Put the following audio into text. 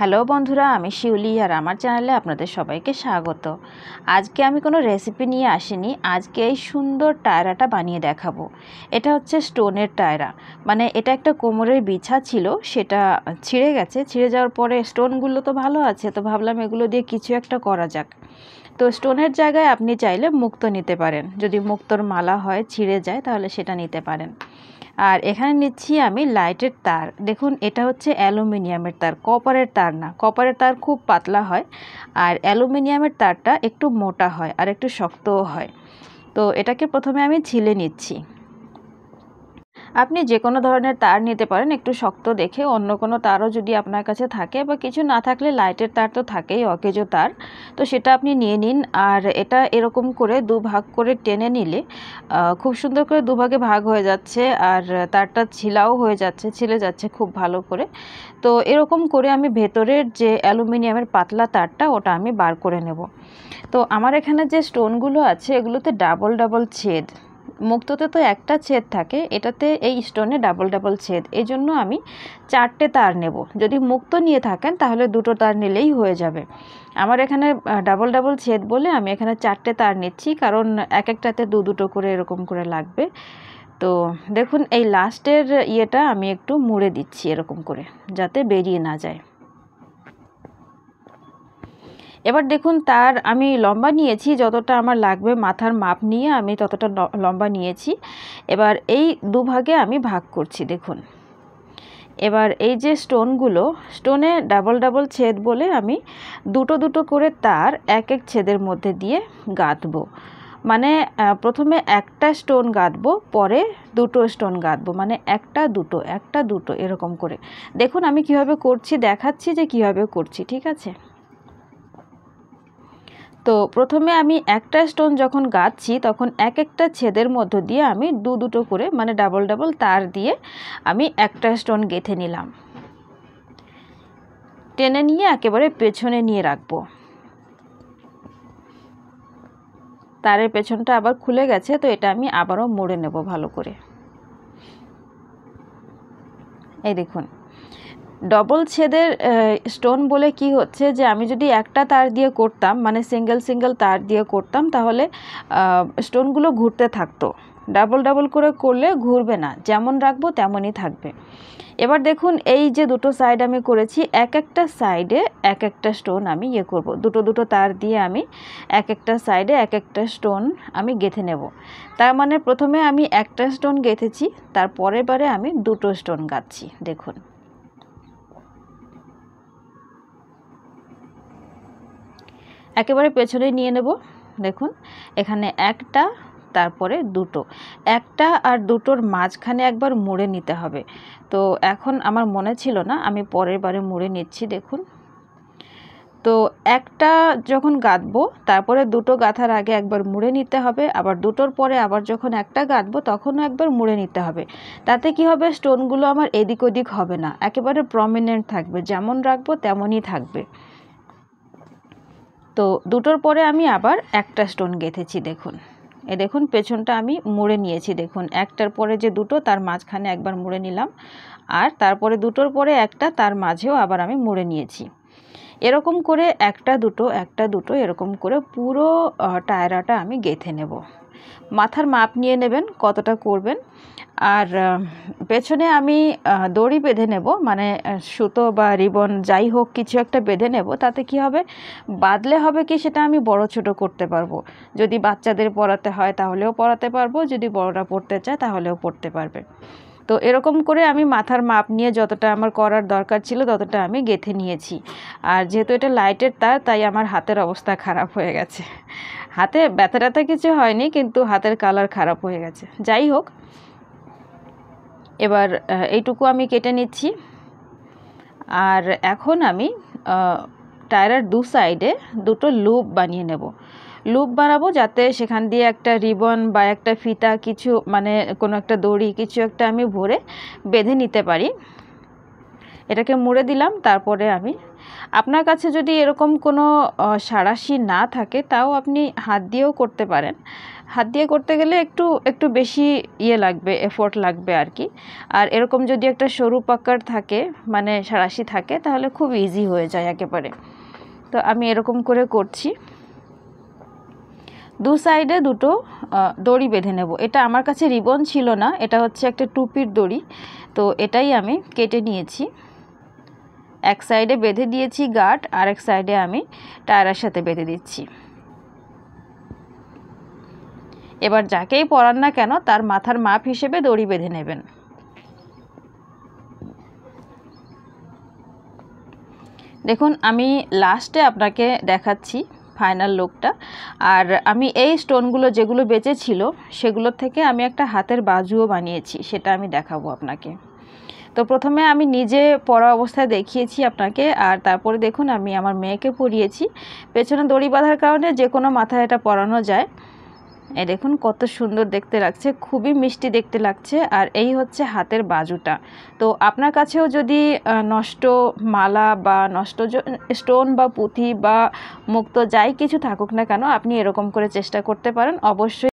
hello বন্ধুরা আমি শিউলি আর আমার চ্যানেলে আপনাদের সবাইকে স্বাগত আজকে আমি কোনো রেসিপি নিয়ে আসিনি আজকে এই সুন্দর টায়রাটা বানিয়ে দেখাবো এটা হচ্ছে স্টোনের টায়রা মানে এটা একটা কোমরের বিছা ছিল সেটা ছিঁড়ে গেছে ছিঁড়ে যাওয়ার পরে স্টোনগুলো তো ভালো আছে তো ভাবলাম এগুলো দিয়ে কিছু একটা করা যাক তো স্টোনের জায়গায় আপনি চাইলে মুক্ত নিতে পারেন যদি মুক্তর মালা হয় ছিঁড়ে যায় তাহলে সেটা নিতে পারেন আর এখানে নিচ্ছি আমি লাইটের তার দেখুন এটা হচ্ছে অ্যালুমিনিয়ামের তার কপারের তার না কপারের তার খুব পাতলা হয় আর অ্যালুমিনিয়ামের তারটা একটু মোটা হয় আর একটু শক্তও হয় তো এটাকে প্রথমে আমি ছিলে নিচ্ছি আপনি যে কোনো ধরনের তার নিতে পারেন একটু শক্ত দেখে অন্য কোনো তারও যদি আপনার কাছে থাকে বা কিছু না থাকলে লাইটের তার তো থাকেই অকেজো তার তো সেটা আপনি নিয়ে নিন আর এটা এরকম করে দুভাগ করে টেনে নিলে খুব সুন্দর করে দুভাগে ভাগ হয়ে যাচ্ছে আর তারটা ছিলাও হয়ে যাচ্ছে ছিলে যাচ্ছে খুব ভালো করে তো এরকম করে আমি ভেতরের যে অ্যালুমিনিয়ামের পাতলা তারটা ওটা আমি বার করে নেব তো আমার এখানে যে স্টোনগুলো আছে এগুলোতে ডাবল ডাবল ছেদ মুক্ততে তো একটা ছেদ থাকে এটাতে এই স্টোনে ডাবল ডাবল ছেদ এই জন্য আমি চারটে তার নেব যদি মুক্ত নিয়ে থাকেন তাহলে দুটো তার নিলেই হয়ে যাবে আমার এখানে ডাবল ডাবল ছেদ বলে আমি এখানে চারটে তার নিচ্ছি কারণ এক একটাতে দু দুটো করে এরকম করে লাগবে তো দেখুন এই লাস্টের ইয়েটা আমি একটু মুড়ে দিচ্ছি এরকম করে যাতে বেরিয়ে না যায় এবার দেখুন তার আমি লম্বা নিয়েছি যতটা আমার লাগবে মাথার মাপ নিয়ে আমি ততটা লম্বা নিয়েছি এবার এই দুভাগে আমি ভাগ করছি দেখুন এবার এই যে স্টোনগুলো স্টোনে ডাবল ডাবল ছেদ বলে আমি দুটো দুটো করে তার এক এক ছেদের মধ্যে দিয়ে গাঁথব মানে প্রথমে একটা স্টোন গাঁথব পরে দুটো স্টোন গাঁথব মানে একটা দুটো একটা দুটো এরকম করে দেখুন আমি কিভাবে করছি দেখাচ্ছি যে কিভাবে করছি ঠিক আছে তো প্রথমে আমি একটা স্টোন যখন গাচ্ছি তখন এক একটা ছেদের মধ্য দিয়ে আমি দু দুটো করে মানে ডাবল ডাবল তার দিয়ে আমি একটা স্টোন গেঁথে নিলাম টেনে নিয়ে একেবারে পেছনে নিয়ে রাখবো তারের পেছনটা আবার খুলে গেছে তো এটা আমি আবারও মুড়ে নেব ভালো করে এই দেখুন ডবল ছেদের স্টোন বলে কি হচ্ছে যে আমি যদি একটা তার দিয়ে করতাম মানে সিঙ্গেল সিঙ্গেল তার দিয়ে করতাম তাহলে স্টোনগুলো ঘুরতে থাকতো ডাবল ডাবল করে করলে ঘুরবে না যেমন রাখবো তেমনই থাকবে এবার দেখুন এই যে দুটো সাইড আমি করেছি এক একটা সাইডে এক একটা স্টোন আমি ইয়ে করব দুটো দুটো তার দিয়ে আমি এক একটা সাইডে এক একটা স্টোন আমি গেঁথে নেব তার মানে প্রথমে আমি একটা স্টোন গেঁথেছি তার পরের বারে আমি দুটো স্টোন গাচ্ছি দেখুন একেবারে পেছনে নিয়ে নেব দেখুন এখানে একটা তারপরে দুটো একটা আর দুটোর মাঝখানে একবার মুড়ে নিতে হবে তো এখন আমার মনে ছিল না আমি পরের বারে মুড়ে নিচ্ছি দেখুন তো একটা যখন গাঁথবো তারপরে দুটো গাঁথার আগে একবার মুড়ে নিতে হবে আবার দুটোর পরে আবার যখন একটা গাঁথবো তখনও একবার মুড়ে নিতে হবে তাতে কি হবে স্টোনগুলো আমার এদিক ওদিক হবে না একেবারে প্রমিনেন্ট থাকবে যেমন রাখবো তেমনই থাকবে তো দুটোর পরে আমি আবার একটা স্টোন গেঁথেছি দেখুন এ দেখুন পেছনটা আমি মুড়ে নিয়েছি দেখুন একটার পরে যে দুটো তার মাঝখানে একবার মুড়ে নিলাম আর তারপরে দুটোর পরে একটা তার মাঝেও আবার আমি মুড়ে নিয়েছি এরকম করে একটা দুটো একটা দুটো এরকম করে পুরো টায়রাটা আমি গেঁথে নেব মাথার মাপ নিয়ে নেবেন কতটা করবেন আর পেছনে আমি দড়ি বেঁধে নেব মানে সুতো বা রিবন যাই হোক কিছু একটা বেঁধে নেব তাতে কি হবে বাদলে হবে কি সেটা আমি বড় ছোট করতে পারবো যদি বাচ্চাদের পড়াতে হয় তাহলেও পড়াতে পারবো যদি বড়রা পড়তে চায় তাহলেও পড়তে পারবে তো এরকম করে আমি মাথার মাপ নিয়ে যতটা আমার করার দরকার ছিল ততটা আমি গেঁথে নিয়েছি আর যেহেতু এটা লাইটের তার তাই আমার হাতের অবস্থা খারাপ হয়ে গেছে হাতে ব্যথা ট্যাথা কিছু হয়নি কিন্তু হাতের কালার খারাপ হয়ে গেছে যাই হোক এবার এইটুকু আমি কেটে নিচ্ছি আর এখন আমি টায়ারের দু সাইডে দুটো লুপ বানিয়ে নেব লুপ বানাবো যাতে সেখান দিয়ে একটা রিবন বা একটা ফিতা কিছু মানে কোনো একটা দড়ি কিছু একটা আমি ভরে বেঁধে নিতে পারি এটাকে মুড়ে দিলাম তারপরে আমি আপনার কাছে যদি এরকম কোনো সারাশি না থাকে তাও আপনি হাত দিয়েও করতে পারেন হাত দিয়ে করতে গেলে একটু একটু বেশি ইয়ে লাগবে এফোর্ট লাগবে আর কি আর এরকম যদি একটা সরু পাকার থাকে মানে সারাশি থাকে তাহলে খুব ইজি হয়ে যায় একেবারে তো আমি এরকম করে করছি দু সাইডে দুটো দড়ি বেঁধে নেব এটা আমার কাছে রিবন ছিল না এটা হচ্ছে একটা টুপির দড়ি তো এটাই আমি কেটে নিয়েছি এক সাইডে বেঁধে দিয়েছি গার্ড আর এক সাইডে আমি টায়ারের সাথে বেঁধে দিচ্ছি এবার যাকেই পরান না কেন তার মাথার মাপ হিসেবে দড়ি বেঁধে নেবেন দেখুন আমি লাস্টে আপনাকে দেখাচ্ছি ফাইনাল লুকটা আর আমি এই স্টোনগুলো যেগুলো বেঁচেছিল সেগুলোর থেকে আমি একটা হাতের বাজুও বানিয়েছি সেটা আমি দেখাবো আপনাকে তো প্রথমে আমি নিজে পড়া অবস্থায় দেখিয়েছি আপনাকে আর তারপরে দেখুন আমি আমার মেয়েকে পরিয়েছি পেছনে দড়ি বাঁধার কারণে যে কোনো মাথায় এটা পরানো যায় এ দেখুন কত সুন্দর দেখতে লাগছে খুবই মিষ্টি দেখতে লাগছে আর এই হচ্ছে হাতের বাজুটা তো আপনার কাছেও যদি নষ্ট মালা বা নষ্ট স্টোন বা পুঁথি বা মুক্ত যাই কিছু থাকুক না কেন আপনি এরকম করে চেষ্টা করতে পারেন অবশ্যই